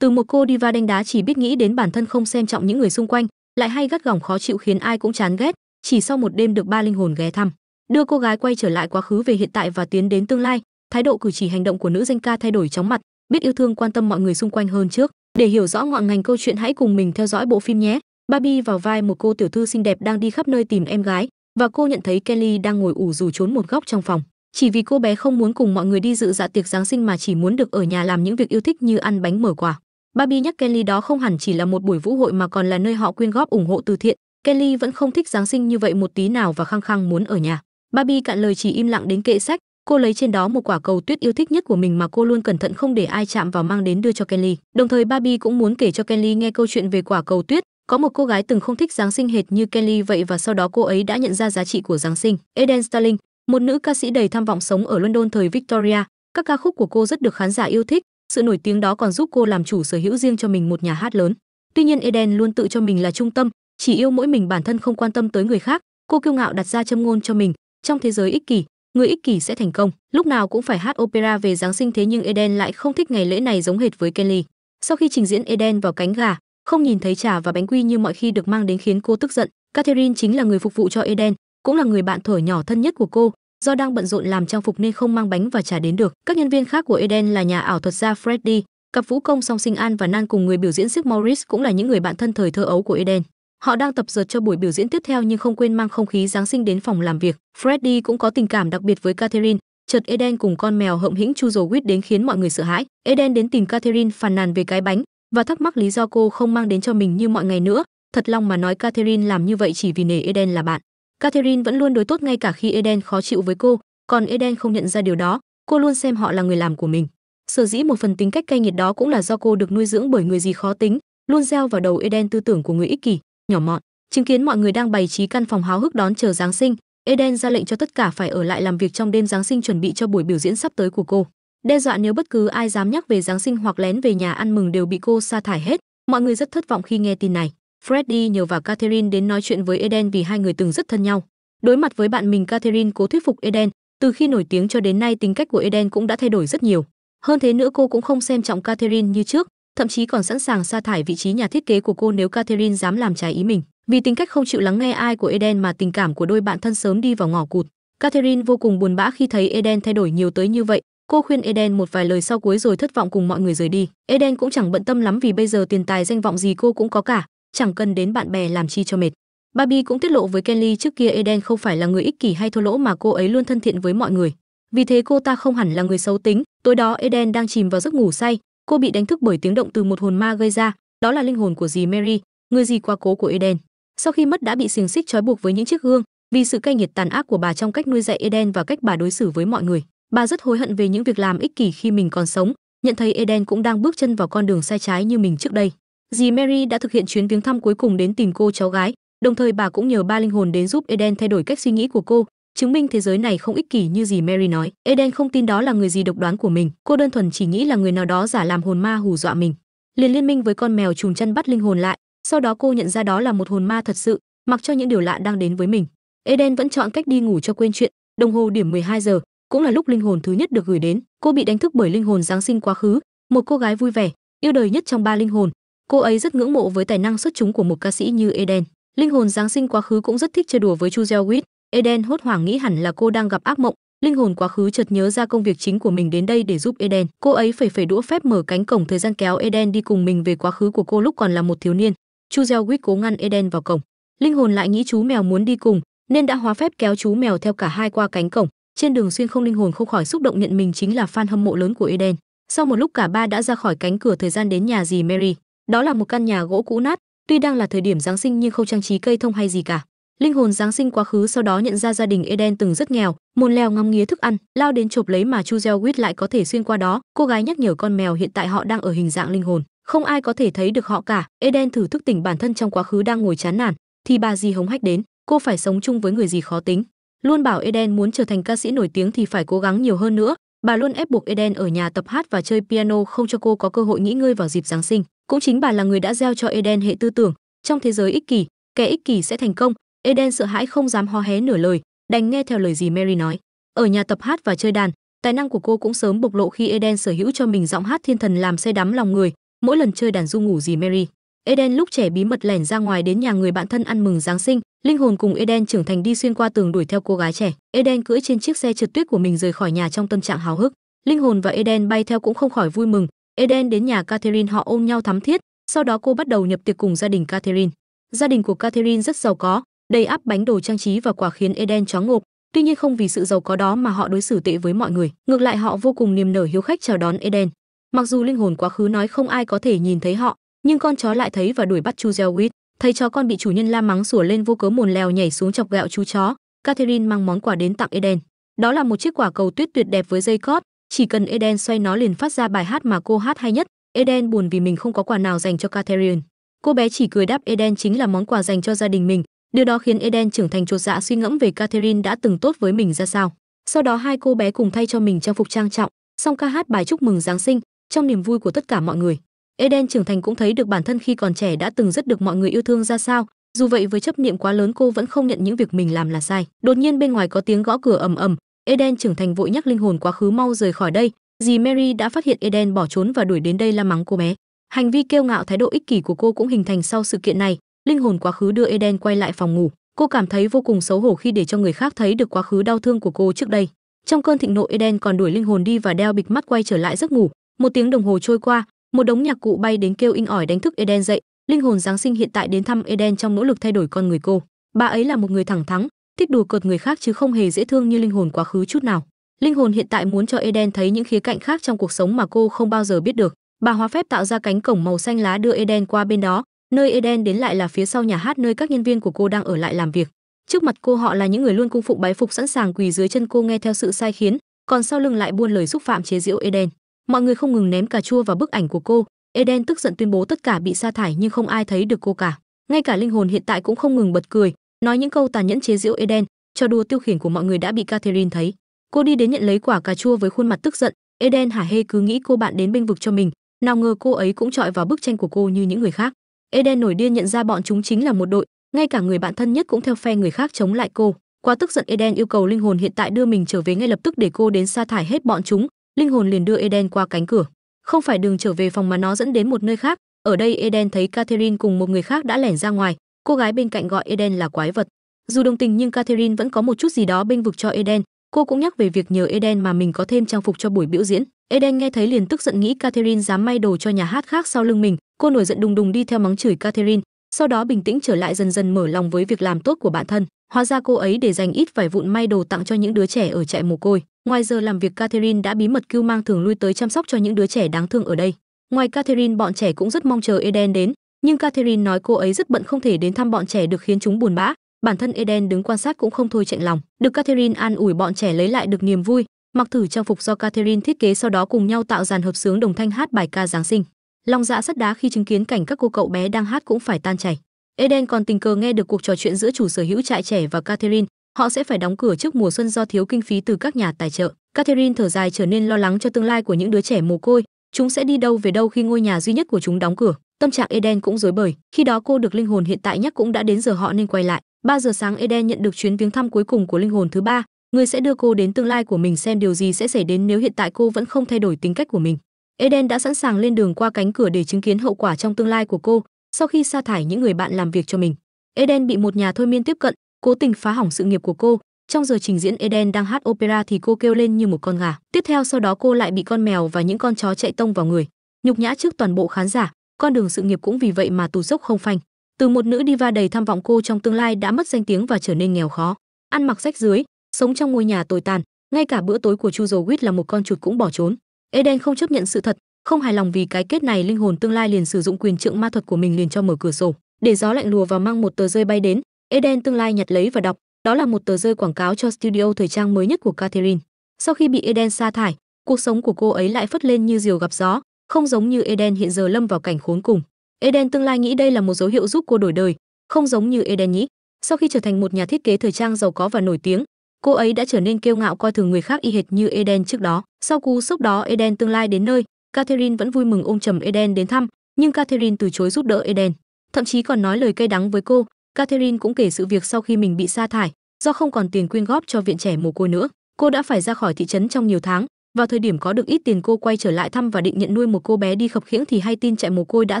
từ một cô diva đanh đá chỉ biết nghĩ đến bản thân không xem trọng những người xung quanh lại hay gắt gỏng khó chịu khiến ai cũng chán ghét chỉ sau một đêm được ba linh hồn ghé thăm đưa cô gái quay trở lại quá khứ về hiện tại và tiến đến tương lai thái độ cử chỉ hành động của nữ danh ca thay đổi chóng mặt biết yêu thương quan tâm mọi người xung quanh hơn trước để hiểu rõ ngọn ngành câu chuyện hãy cùng mình theo dõi bộ phim nhé barbie vào vai một cô tiểu thư xinh đẹp đang đi khắp nơi tìm em gái và cô nhận thấy kelly đang ngồi ủ rủ trốn một góc trong phòng chỉ vì cô bé không muốn cùng mọi người đi dự dạ tiệc giáng sinh mà chỉ muốn được ở nhà làm những việc yêu thích như ăn bánh mở quà. Barbie nhắc Kelly đó không hẳn chỉ là một buổi vũ hội mà còn là nơi họ quyên góp ủng hộ từ thiện. Kelly vẫn không thích Giáng sinh như vậy một tí nào và khăng khăng muốn ở nhà. Barbie cạn lời chỉ im lặng đến kệ sách, cô lấy trên đó một quả cầu tuyết yêu thích nhất của mình mà cô luôn cẩn thận không để ai chạm vào mang đến đưa cho Kelly. Đồng thời Barbie cũng muốn kể cho Kelly nghe câu chuyện về quả cầu tuyết. Có một cô gái từng không thích Giáng sinh hệt như Kelly vậy và sau đó cô ấy đã nhận ra giá trị của Giáng sinh. Eden Starling, một nữ ca sĩ đầy tham vọng sống ở London thời Victoria, các ca khúc của cô rất được khán giả yêu thích sự nổi tiếng đó còn giúp cô làm chủ sở hữu riêng cho mình một nhà hát lớn. Tuy nhiên Eden luôn tự cho mình là trung tâm, chỉ yêu mỗi mình bản thân không quan tâm tới người khác. Cô kiêu ngạo đặt ra châm ngôn cho mình, trong thế giới ích kỷ, người ích kỷ sẽ thành công, lúc nào cũng phải hát opera về Giáng sinh thế nhưng Eden lại không thích ngày lễ này giống hệt với Kelly. Sau khi trình diễn Eden vào cánh gà, không nhìn thấy trà và bánh quy như mọi khi được mang đến khiến cô tức giận. Catherine chính là người phục vụ cho Eden, cũng là người bạn thở nhỏ thân nhất của cô, do đang bận rộn làm trang phục nên không mang bánh và trà đến được các nhân viên khác của eden là nhà ảo thuật gia freddy cặp vũ công song sinh an và nan cùng người biểu diễn sức Morris cũng là những người bạn thân thời thơ ấu của eden họ đang tập dượt cho buổi biểu diễn tiếp theo nhưng không quên mang không khí giáng sinh đến phòng làm việc freddy cũng có tình cảm đặc biệt với catherine chợt eden cùng con mèo hậm hĩnh chu dầu quýt đến khiến mọi người sợ hãi eden đến tìm catherine phàn nàn về cái bánh và thắc mắc lý do cô không mang đến cho mình như mọi ngày nữa thật lòng mà nói catherine làm như vậy chỉ vì nể eden là bạn Catherine vẫn luôn đối tốt ngay cả khi Eden khó chịu với cô, còn Eden không nhận ra điều đó, cô luôn xem họ là người làm của mình. Sở dĩ một phần tính cách cay nghiệt đó cũng là do cô được nuôi dưỡng bởi người gì khó tính, luôn gieo vào đầu Eden tư tưởng của người ích kỷ, nhỏ mọn. Chứng kiến mọi người đang bày trí căn phòng háo hức đón chờ Giáng sinh, Eden ra lệnh cho tất cả phải ở lại làm việc trong đêm Giáng sinh chuẩn bị cho buổi biểu diễn sắp tới của cô. Đe dọa nếu bất cứ ai dám nhắc về Giáng sinh hoặc lén về nhà ăn mừng đều bị cô sa thải hết. Mọi người rất thất vọng khi nghe tin này. Freddy nhờ vào Catherine đến nói chuyện với Eden vì hai người từng rất thân nhau. Đối mặt với bạn mình Catherine cố thuyết phục Eden, từ khi nổi tiếng cho đến nay tính cách của Eden cũng đã thay đổi rất nhiều. Hơn thế nữa cô cũng không xem trọng Catherine như trước, thậm chí còn sẵn sàng sa thải vị trí nhà thiết kế của cô nếu Catherine dám làm trái ý mình. Vì tính cách không chịu lắng nghe ai của Eden mà tình cảm của đôi bạn thân sớm đi vào ngõ cụt. Catherine vô cùng buồn bã khi thấy Eden thay đổi nhiều tới như vậy. Cô khuyên Eden một vài lời sau cuối rồi thất vọng cùng mọi người rời đi. Eden cũng chẳng bận tâm lắm vì bây giờ tiền tài danh vọng gì cô cũng có cả, chẳng cần đến bạn bè làm chi cho mệt. Barbie cũng tiết lộ với Kelly trước kia Eden không phải là người ích kỷ hay thô lỗ mà cô ấy luôn thân thiện với mọi người. Vì thế cô ta không hẳn là người xấu tính. Tối đó Eden đang chìm vào giấc ngủ say, cô bị đánh thức bởi tiếng động từ một hồn ma gây ra, đó là linh hồn của dì Mary, người dì quá cố của Eden. Sau khi mất đã bị xiềng xích trói buộc với những chiếc gương, vì sự cay nghiệt tàn ác của bà trong cách nuôi dạy Eden và cách bà đối xử với mọi người. Bà rất hối hận về những việc làm ích kỷ khi mình còn sống, nhận thấy Eden cũng đang bước chân vào con đường sai trái như mình trước đây dì Mary đã thực hiện chuyến viếng thăm cuối cùng đến tìm cô cháu gái, đồng thời bà cũng nhờ ba linh hồn đến giúp Eden thay đổi cách suy nghĩ của cô, chứng minh thế giới này không ích kỷ như dì Mary nói. Eden không tin đó là người gì độc đoán của mình, cô đơn thuần chỉ nghĩ là người nào đó giả làm hồn ma hù dọa mình. Liền liên minh với con mèo trùm chân bắt linh hồn lại, sau đó cô nhận ra đó là một hồn ma thật sự, mặc cho những điều lạ đang đến với mình. Eden vẫn chọn cách đi ngủ cho quên chuyện, đồng hồ điểm 12 giờ, cũng là lúc linh hồn thứ nhất được gửi đến. Cô bị đánh thức bởi linh hồn Giáng sinh quá khứ, một cô gái vui vẻ, yêu đời nhất trong ba linh hồn, Cô ấy rất ngưỡng mộ với tài năng xuất chúng của một ca sĩ như Eden. Linh hồn Giáng sinh quá khứ cũng rất thích chơi đùa với Chu Giewit. Eden hốt hoảng nghĩ hẳn là cô đang gặp ác mộng. Linh hồn quá khứ chợt nhớ ra công việc chính của mình đến đây để giúp Eden. Cô ấy phải phải đũa phép mở cánh cổng thời gian kéo Eden đi cùng mình về quá khứ của cô lúc còn là một thiếu niên. Chu Giewit cố ngăn Eden vào cổng. Linh hồn lại nghĩ chú mèo muốn đi cùng, nên đã hóa phép kéo chú mèo theo cả hai qua cánh cổng. Trên đường xuyên không linh hồn không khỏi xúc động nhận mình chính là fan hâm mộ lớn của Eden. Sau một lúc cả ba đã ra khỏi cánh cửa thời gian đến nhà dì Mary. Đó là một căn nhà gỗ cũ nát, tuy đang là thời điểm Giáng sinh nhưng không trang trí cây thông hay gì cả. Linh hồn Giáng sinh quá khứ sau đó nhận ra gia đình Eden từng rất nghèo, mồn leo ngắm nghía thức ăn, lao đến chộp lấy mà Chu Zelwit lại có thể xuyên qua đó. Cô gái nhắc nhở con mèo hiện tại họ đang ở hình dạng linh hồn, không ai có thể thấy được họ cả. Eden thử thức tỉnh bản thân trong quá khứ đang ngồi chán nản, thì bà gì hống hách đến, cô phải sống chung với người gì khó tính. Luôn bảo Eden muốn trở thành ca sĩ nổi tiếng thì phải cố gắng nhiều hơn nữa. Bà luôn ép buộc Eden ở nhà tập hát và chơi piano không cho cô có cơ hội nghỉ ngơi vào dịp Giáng sinh cũng chính bà là người đã gieo cho eden hệ tư tưởng trong thế giới ích kỷ kẻ ích kỷ sẽ thành công eden sợ hãi không dám hó hé nửa lời đành nghe theo lời gì mary nói ở nhà tập hát và chơi đàn tài năng của cô cũng sớm bộc lộ khi eden sở hữu cho mình giọng hát thiên thần làm say đắm lòng người mỗi lần chơi đàn du ngủ gì mary eden lúc trẻ bí mật lẻn ra ngoài đến nhà người bạn thân ăn mừng giáng sinh linh hồn cùng eden trưởng thành đi xuyên qua tường đuổi theo cô gái trẻ eden cưỡi trên chiếc xe trượt tuyết của mình rời khỏi nhà trong tâm trạng hào hức linh hồn và eden bay theo cũng không khỏi vui mừng Eden đến nhà Catherine họ ôm nhau thắm thiết, sau đó cô bắt đầu nhập tiệc cùng gia đình Catherine. Gia đình của Catherine rất giàu có, đầy ắp bánh đồ trang trí và quả khiến Eden chóng ngộp, tuy nhiên không vì sự giàu có đó mà họ đối xử tệ với mọi người, ngược lại họ vô cùng niềm nở hiếu khách chào đón Eden. Mặc dù linh hồn quá khứ nói không ai có thể nhìn thấy họ, nhưng con chó lại thấy và đuổi bắt Chu Zelwit, thấy chó con bị chủ nhân la mắng sủa lên vô cớ mồn lèo nhảy xuống chọc gạo chú chó, Catherine mang món quà đến tặng Eden. Đó là một chiếc quả cầu tuyết tuyệt đẹp với dây cót, chỉ cần Eden xoay nó liền phát ra bài hát mà cô hát hay nhất. Eden buồn vì mình không có quà nào dành cho Catherine. Cô bé chỉ cười đáp Eden chính là món quà dành cho gia đình mình. Điều đó khiến Eden trưởng thành chột dạ suy ngẫm về Catherine đã từng tốt với mình ra sao. Sau đó hai cô bé cùng thay cho mình trang phục trang trọng, xong ca hát bài chúc mừng Giáng sinh trong niềm vui của tất cả mọi người. Eden trưởng thành cũng thấy được bản thân khi còn trẻ đã từng rất được mọi người yêu thương ra sao, dù vậy với chấp niệm quá lớn cô vẫn không nhận những việc mình làm là sai. Đột nhiên bên ngoài có tiếng gõ cửa ầm ầm, Eden trưởng thành vội nhắc linh hồn quá khứ mau rời khỏi đây, dì Mary đã phát hiện Eden bỏ trốn và đuổi đến đây la mắng cô bé. Hành vi kiêu ngạo thái độ ích kỷ của cô cũng hình thành sau sự kiện này, linh hồn quá khứ đưa Eden quay lại phòng ngủ. Cô cảm thấy vô cùng xấu hổ khi để cho người khác thấy được quá khứ đau thương của cô trước đây. Trong cơn thịnh nộ Eden còn đuổi linh hồn đi và đeo bịt mắt quay trở lại giấc ngủ. Một tiếng đồng hồ trôi qua, một đống nhạc cụ bay đến kêu inh ỏi đánh thức Eden dậy. Linh hồn Giáng sinh hiện tại đến thăm Eden trong nỗ lực thay đổi con người cô. Bà ấy là một người thẳng thắn, thích đùa cợt người khác chứ không hề dễ thương như linh hồn quá khứ chút nào linh hồn hiện tại muốn cho eden thấy những khía cạnh khác trong cuộc sống mà cô không bao giờ biết được bà hóa phép tạo ra cánh cổng màu xanh lá đưa eden qua bên đó nơi eden đến lại là phía sau nhà hát nơi các nhân viên của cô đang ở lại làm việc trước mặt cô họ là những người luôn cung phụng bái phục sẵn sàng quỳ dưới chân cô nghe theo sự sai khiến còn sau lưng lại buôn lời xúc phạm chế giễu eden mọi người không ngừng ném cà chua vào bức ảnh của cô eden tức giận tuyên bố tất cả bị sa thải nhưng không ai thấy được cô cả ngay cả linh hồn hiện tại cũng không ngừng bật cười nói những câu tàn nhẫn chế giễu Eden, trò đùa tiêu khiển của mọi người đã bị Catherine thấy. Cô đi đến nhận lấy quả cà chua với khuôn mặt tức giận, Eden hả hê cứ nghĩ cô bạn đến bênh vực cho mình, nào ngờ cô ấy cũng trọi vào bức tranh của cô như những người khác. Eden nổi điên nhận ra bọn chúng chính là một đội, ngay cả người bạn thân nhất cũng theo phe người khác chống lại cô. Quá tức giận Eden yêu cầu linh hồn hiện tại đưa mình trở về ngay lập tức để cô đến sa thải hết bọn chúng, linh hồn liền đưa Eden qua cánh cửa. Không phải đường trở về phòng mà nó dẫn đến một nơi khác, ở đây Eden thấy Catherine cùng một người khác đã lẻn ra ngoài, cô gái bên cạnh gọi Eden là quái vật. Dù đồng tình nhưng Catherine vẫn có một chút gì đó bênh vực cho Eden, cô cũng nhắc về việc nhờ Eden mà mình có thêm trang phục cho buổi biểu diễn. Eden nghe thấy liền tức giận nghĩ Catherine dám may đồ cho nhà hát khác sau lưng mình, cô nổi giận đùng đùng đi theo mắng chửi Catherine, sau đó bình tĩnh trở lại dần dần mở lòng với việc làm tốt của bản thân. Hóa ra cô ấy để dành ít vài vụn may đồ tặng cho những đứa trẻ ở trại mồ côi. Ngoài giờ làm việc Catherine đã bí mật cưu mang thường lui tới chăm sóc cho những đứa trẻ đáng thương ở đây. Ngoài Catherine bọn trẻ cũng rất mong chờ Eden đến, nhưng Catherine nói cô ấy rất bận không thể đến thăm bọn trẻ được khiến chúng buồn bã. Bản thân Eden đứng quan sát cũng không thôi chạnh lòng. Được Catherine an ủi bọn trẻ lấy lại được niềm vui, mặc thử trang phục do Catherine thiết kế sau đó cùng nhau tạo dàn hợp sướng đồng thanh hát bài ca Giáng sinh. Long dạ sắt đá khi chứng kiến cảnh các cô cậu bé đang hát cũng phải tan chảy. Eden còn tình cờ nghe được cuộc trò chuyện giữa chủ sở hữu trại trẻ và Catherine, họ sẽ phải đóng cửa trước mùa xuân do thiếu kinh phí từ các nhà tài trợ. Catherine thở dài trở nên lo lắng cho tương lai của những đứa trẻ mồ côi, chúng sẽ đi đâu về đâu khi ngôi nhà duy nhất của chúng đóng cửa tâm trạng Eden cũng rối bời, khi đó cô được linh hồn hiện tại nhắc cũng đã đến giờ họ nên quay lại. 3 giờ sáng Eden nhận được chuyến viếng thăm cuối cùng của linh hồn thứ ba, người sẽ đưa cô đến tương lai của mình xem điều gì sẽ xảy đến nếu hiện tại cô vẫn không thay đổi tính cách của mình. Eden đã sẵn sàng lên đường qua cánh cửa để chứng kiến hậu quả trong tương lai của cô sau khi sa thải những người bạn làm việc cho mình. Eden bị một nhà thôi miên tiếp cận, cố tình phá hỏng sự nghiệp của cô. Trong giờ trình diễn Eden đang hát opera thì cô kêu lên như một con gà. Tiếp theo sau đó cô lại bị con mèo và những con chó chạy tông vào người, nhục nhã trước toàn bộ khán giả con đường sự nghiệp cũng vì vậy mà tù dốc không phanh. Từ một nữ diva đầy tham vọng cô trong tương lai đã mất danh tiếng và trở nên nghèo khó, ăn mặc rách rưới, sống trong ngôi nhà tồi tàn, ngay cả bữa tối của Chu Dầu Quýt là một con chuột cũng bỏ trốn. Eden không chấp nhận sự thật, không hài lòng vì cái kết này linh hồn tương lai liền sử dụng quyền trượng ma thuật của mình liền cho mở cửa sổ, để gió lạnh lùa vào mang một tờ rơi bay đến. Eden tương lai nhặt lấy và đọc, đó là một tờ rơi quảng cáo cho studio thời trang mới nhất của Catherine. Sau khi bị Eden sa thải, cuộc sống của cô ấy lại phất lên như diều gặp gió, không giống như Eden hiện giờ lâm vào cảnh khốn cùng. Eden tương lai nghĩ đây là một dấu hiệu giúp cô đổi đời, không giống như Eden nhĩ, Sau khi trở thành một nhà thiết kế thời trang giàu có và nổi tiếng, cô ấy đã trở nên kiêu ngạo coi thường người khác y hệt như Eden trước đó. Sau cú sốc đó Eden tương lai đến nơi, Catherine vẫn vui mừng ôm chầm Eden đến thăm, nhưng Catherine từ chối giúp đỡ Eden, thậm chí còn nói lời cay đắng với cô. Catherine cũng kể sự việc sau khi mình bị sa thải, do không còn tiền quyên góp cho viện trẻ mồ côi nữa, cô đã phải ra khỏi thị trấn trong nhiều tháng, vào thời điểm có được ít tiền cô quay trở lại thăm và định nhận nuôi một cô bé đi khập khiễng thì hay tin chạy mồ côi đã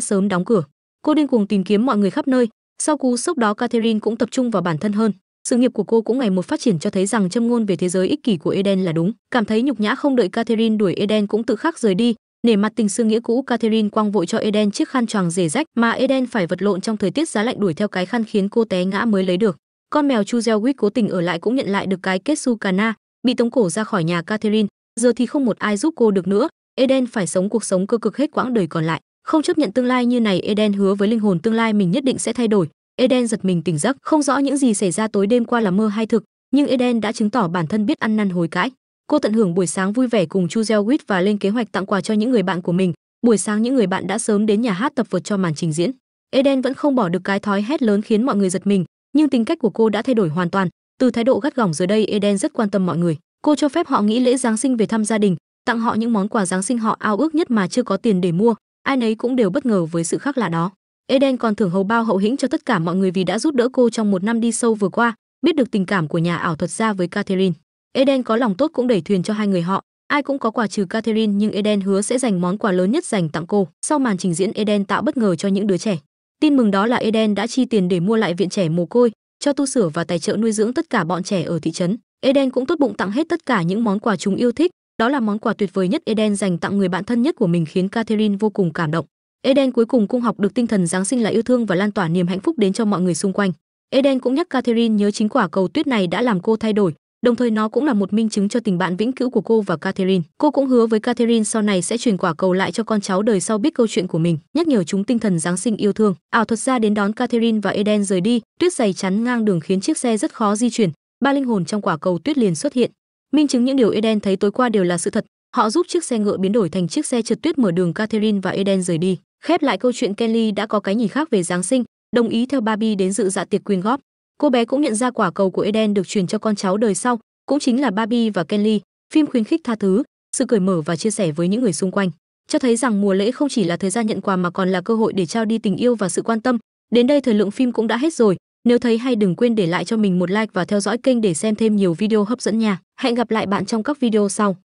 sớm đóng cửa cô điên cuồng tìm kiếm mọi người khắp nơi sau cú sốc đó catherine cũng tập trung vào bản thân hơn sự nghiệp của cô cũng ngày một phát triển cho thấy rằng châm ngôn về thế giới ích kỷ của eden là đúng cảm thấy nhục nhã không đợi catherine đuổi eden cũng tự khắc rời đi nể mặt tình xương nghĩa cũ catherine quang vội cho eden chiếc khăn choàng rể rách mà eden phải vật lộn trong thời tiết giá lạnh đuổi theo cái khăn khiến cô té ngã mới lấy được con mèo chu gieo cố tình ở lại cũng nhận lại được cái kết su kana bị tống cổ ra khỏi nhà catherine giờ thì không một ai giúp cô được nữa eden phải sống cuộc sống cơ cực hết quãng đời còn lại không chấp nhận tương lai như này eden hứa với linh hồn tương lai mình nhất định sẽ thay đổi eden giật mình tỉnh giấc không rõ những gì xảy ra tối đêm qua là mơ hay thực nhưng eden đã chứng tỏ bản thân biết ăn năn hối cãi cô tận hưởng buổi sáng vui vẻ cùng chu gieo và lên kế hoạch tặng quà cho những người bạn của mình buổi sáng những người bạn đã sớm đến nhà hát tập vượt cho màn trình diễn eden vẫn không bỏ được cái thói hét lớn khiến mọi người giật mình nhưng tính cách của cô đã thay đổi hoàn toàn từ thái độ gắt gỏng giờ đây eden rất quan tâm mọi người cô cho phép họ nghĩ lễ giáng sinh về thăm gia đình tặng họ những món quà giáng sinh họ ao ước nhất mà chưa có tiền để mua ai nấy cũng đều bất ngờ với sự khác lạ đó eden còn thưởng hầu bao hậu hĩnh cho tất cả mọi người vì đã giúp đỡ cô trong một năm đi sâu vừa qua biết được tình cảm của nhà ảo thuật gia với catherine eden có lòng tốt cũng đẩy thuyền cho hai người họ ai cũng có quà trừ catherine nhưng eden hứa sẽ dành món quà lớn nhất dành tặng cô sau màn trình diễn eden tạo bất ngờ cho những đứa trẻ tin mừng đó là eden đã chi tiền để mua lại viện trẻ mồ côi cho tu sửa và tài trợ nuôi dưỡng tất cả bọn trẻ ở thị trấn Eden cũng tốt bụng tặng hết tất cả những món quà chúng yêu thích, đó là món quà tuyệt vời nhất Eden dành tặng người bạn thân nhất của mình khiến Catherine vô cùng cảm động. Eden cuối cùng cũng học được tinh thần Giáng sinh là yêu thương và lan tỏa niềm hạnh phúc đến cho mọi người xung quanh. Eden cũng nhắc Catherine nhớ chính quả cầu tuyết này đã làm cô thay đổi, đồng thời nó cũng là một minh chứng cho tình bạn vĩnh cửu của cô và Catherine. Cô cũng hứa với Catherine sau này sẽ truyền quả cầu lại cho con cháu đời sau biết câu chuyện của mình, nhắc nhở chúng tinh thần Giáng sinh yêu thương. Ảo thuật gia đến đón Catherine và Eden rời đi, tuyết dày chắn ngang đường khiến chiếc xe rất khó di chuyển, ba linh hồn trong quả cầu tuyết liền xuất hiện minh chứng những điều eden thấy tối qua đều là sự thật họ giúp chiếc xe ngựa biến đổi thành chiếc xe trượt tuyết mở đường catherine và eden rời đi khép lại câu chuyện kelly đã có cái nhìn khác về giáng sinh đồng ý theo barbie đến dự dạ tiệc quyên góp cô bé cũng nhận ra quả cầu của eden được truyền cho con cháu đời sau cũng chính là barbie và kelly phim khuyến khích tha thứ sự cởi mở và chia sẻ với những người xung quanh cho thấy rằng mùa lễ không chỉ là thời gian nhận quà mà còn là cơ hội để trao đi tình yêu và sự quan tâm đến đây thời lượng phim cũng đã hết rồi nếu thấy hay đừng quên để lại cho mình một like và theo dõi kênh để xem thêm nhiều video hấp dẫn nha. Hẹn gặp lại bạn trong các video sau.